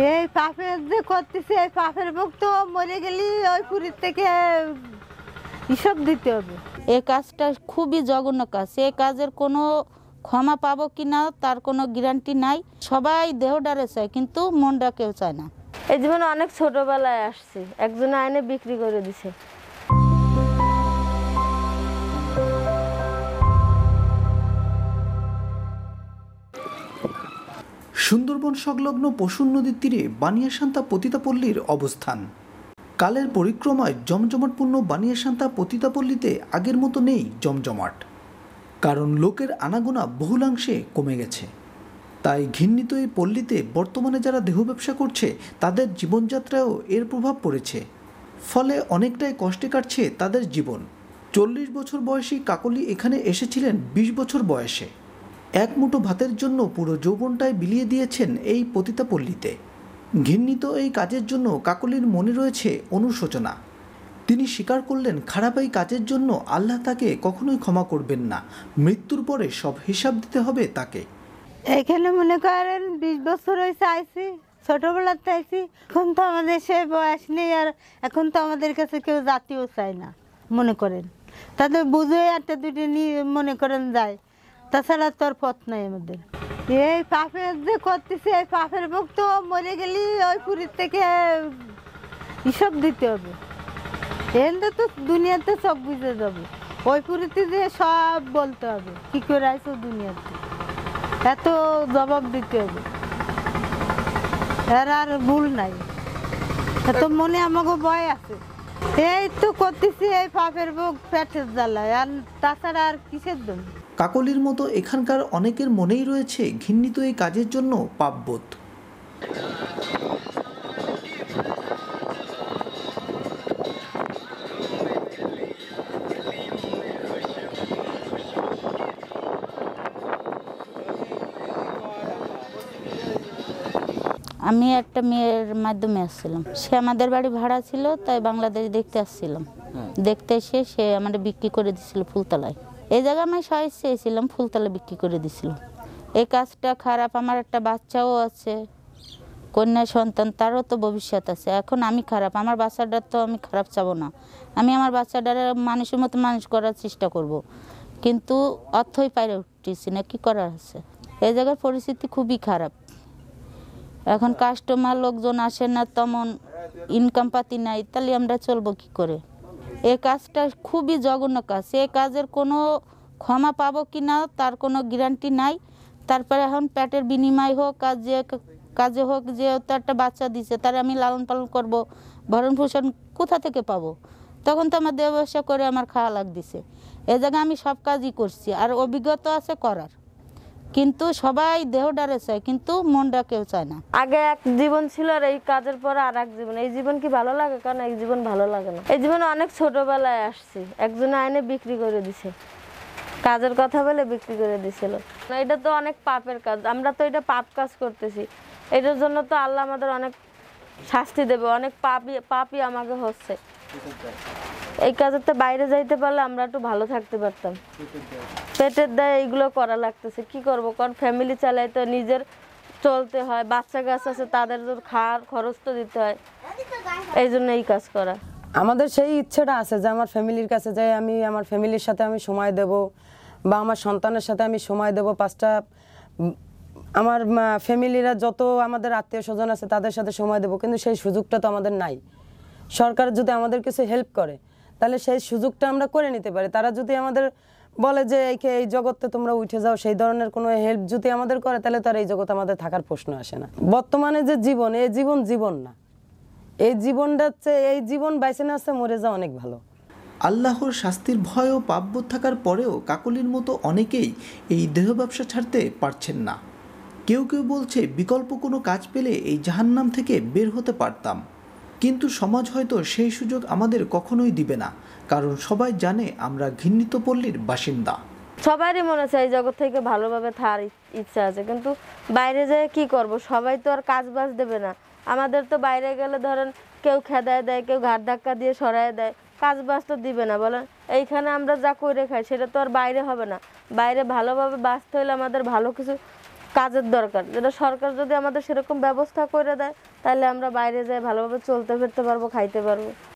এই পাপের যে করতেছে এই পাপের ভোগ তো মরে গেলি ওই পুরীর থেকে হিসাব দিতে হবে এ কাজটা খুবই জঘন্য কাজ এ কাজের কোনো ক্ষমা পাবো কি না তার কোনো গ্যারান্টি নাই সবাই দেহ ডারে চায় কিন্তু মনটা কেউ চায় না এই জীবনে অনেক ছোটবেলায় আসছে একজন আইনে বিক্রি করে দিছে সুন্দরবন সংলগ্ন পশুর নদীর তীরে বানিয়াশান্তা পতিতাপল্লীর অবস্থান কালের পরিক্রমায় জমজমাটপূর্ণ বানিয়াশান্তা পতিতাপল্লীতে আগের মতো নেই জমজমাট কারণ লোকের আনাগোনা বহুলাংশে কমে গেছে তাই ঘিন্নিত এই পল্লীতে বর্তমানে যারা দেহ ব্যবসা করছে তাদের জীবনযাত্রায়ও এর প্রভাব পড়েছে ফলে অনেকটাই কষ্টে কাটছে তাদের জীবন চল্লিশ বছর বয়সী কাকলি এখানে এসেছিলেন ২০ বছর বয়সে এক মুঠো ভাতের জন্য পুরো যৌবনটাই বিলিয়ে দিয়েছেন এই পতিতাপল্লীতে ঘৃণিত এই কাজের জন্য কাকলির মনে রয়েছে অনুশোচনা তিনি স্বীকার করলেন খারাপ এই কাজের জন্য আল্লাহ তাকে কখনোই ক্ষমা করবেন না মৃত্যুর পরে সব হিসাব দিতে হবে তাকে এখানে মনে করেন বিশ বছর হয়েছে আইসি ছোটবেলাতে আইসি এখন তো আমাদের সে বয়স নেই আর এখন তো আমাদের কাছে কেউ জাতীয় চায় না মনে করেন তাদের বুঝে একটা দুটি নিয়ে মনে করেন যায় তাছাড়া তোর পথ নাই আমাদের এই পাপের যে করতেছে এই পাপের বুক তো মরে গেলি ওই পুরীর থেকে হিসাব দিতে হবে এনে তো দুনিয়াতে সব বুঝে যাবে ওই পুরীতে যে সব বলতে হবে কি করে আছো দুনিয়াতে এত জবাব দিতে হবে এর আর ভুল নাই এত মনে আমাকে ভয় আছে এই তো করতেছি এই পাপের বুক পেটের জ্বালা আর তাছাড়া আর কিসের দম কাকলির মতো এখানকার অনেকের মনেই রয়েছে ঘৃণিত এই কাজের জন্য পাপবোধ আমি একটা মেয়ের মাধ্যমে আসছিলাম সে আমাদের বাড়ি ভাড়া ছিল তাই বাংলাদেশ দেখতে আসছিলাম দেখতে এসে সে আমাদের বিক্রি করে দিছিল ফুলতলায় এই জায়গায় আমি সাহস চেয়েছিলাম ফুলতলা বিক্রি করে দিছিল এই কাজটা খারাপ আমার একটা বাচ্চাও আছে কন্যা সন্তান তারও তো ভবিষ্যৎ আছে এখন আমি খারাপ আমার বাচ্চাটার তো আমি খারাপ চাবো না আমি আমার বাচ্চাটার মানুষের মতো মানুষ করার চেষ্টা করব। কিন্তু অর্থই পাইরে উঠতেছি না কী করার আছে এই জায়গার পরিস্থিতি খুবই খারাপ এখন কাস্টমার লোকজন আসে না তেমন ইনকাম পাতি নাই তাহলে আমরা চলবো কি করে এ কাজটা খুবই জঘন্য কাজ এ কাজের কোনো ক্ষমা পাবো কি না তার কোনো গ্যারান্টি নাই তারপরে এখন প্যাটের বিনিময় হোক কাজ যে কাজে হোক যে তো একটা বাচ্চা দিছে তার আমি লালন পালন করব ভরণ পোষণ কোথা থেকে পাবো তখন তো আমার দেহ ব্যবসা করে আমার খাওয়া দিছে এ জায়গায় আমি সব কাজই করছি আর অভিজ্ঞতা আছে করার কিন্তু সবাই দেহ ডারে চায় কিন্তু মনটা কেউ চায় না আগে এক জীবন ছিল আর এই কাজের পর আর এক জীবন এই জীবন কি ভালো লাগে কারণ এই জীবন ভালো লাগে না এই জীবন অনেক ছোটবেলায় আসছি একজন আইনে বিক্রি করে দিছে কাজের কথা বলে বিক্রি করে দিছিল এটা তো অনেক পাপের কাজ আমরা তো এটা পাপ কাজ করতেছি এটার জন্য তো আল্লাহ আমাদের অনেক শাস্তি দেবে অনেক পাপই পাপই আমাকে হচ্ছে এই কাজের তো বাইরে যাইতে পারলে আমরা একটু ভালো থাকতে পারতাম পেটের দায় এইগুলো করা লাগতেছে কি করব কারণ ফ্যামিলি চালাই তো নিজের চলতে হয় বাচ্চা গাছ আছে তাদের খাওয়ার খরচ তো দিতে হয় এই জন্য এই কাজ করা আমাদের সেই ইচ্ছেটা আছে যে আমার ফ্যামিলির কাছে যাই আমি আমার ফ্যামিলির সাথে আমি সময় দেব বা আমার সন্তানের সাথে আমি সময় দেব পাঁচটা আমার ফ্যামিলিরা যত আমাদের আত্মীয় স্বজন আছে তাদের সাথে সময় দেবো কিন্তু সেই সুযোগটা তো আমাদের নাই সরকার যদি আমাদের কিছু হেল্প করে তাহলে সেই সুযোগটা আমরা করে নিতে পারি তারা যদি আমাদের বলে যে একে এই জগতে তোমরা উঠে যাও সেই ধরনের কোনো হেল্প যদি আমাদের করে তাহলে তো আর এই জগতে আমাদের থাকার প্রশ্ন আসে না বর্তমানে যে জীবন এই জীবন জীবন না এই জীবনটা হচ্ছে এই জীবন বাইসে না আসতে মরে যাওয়া অনেক ভালো আল্লাহর শাস্তির ভয় ও পাপবোধ থাকার পরেও কাকলির মতো অনেকেই এই দেহ ব্যবসা ছাড়তে পারছেন না কেউ কেউ বলছে বিকল্প কোনো কাজ পেলে এই জাহান্নাম থেকে বের হতে পারতাম কিন্তু সমাজ হয়তো সেই সুযোগ আমাদের কখনোই দিবে না কারণ সবাই জানে আমরা ঘৃণিত পল্লীর বাসিন্দা সবারই মনে চাই জগৎ থেকে ভালোভাবে থার ইচ্ছা আছে কিন্তু বাইরে যায় কি করব সবাই তো আর কাজ বাজ দেবে না আমাদের তো বাইরে গেলে ধরেন কেউ খেদায় দেয় কেউ ঘাট ধাক্কা দিয়ে সরায় দেয় কাজ বাজ তো দিবে না বলেন এইখানে আমরা যা করে খাই সেটা তো আর বাইরে হবে না বাইরে ভালোভাবে বাঁচতে হলে আমাদের ভালো কিছু কাজের দরকার যেটা সরকার যদি আমাদের সেরকম ব্যবস্থা করে দেয় তাহলে আমরা বাইরে যাই ভালোভাবে চলতে ফিরতে পারবো খাইতে পারবো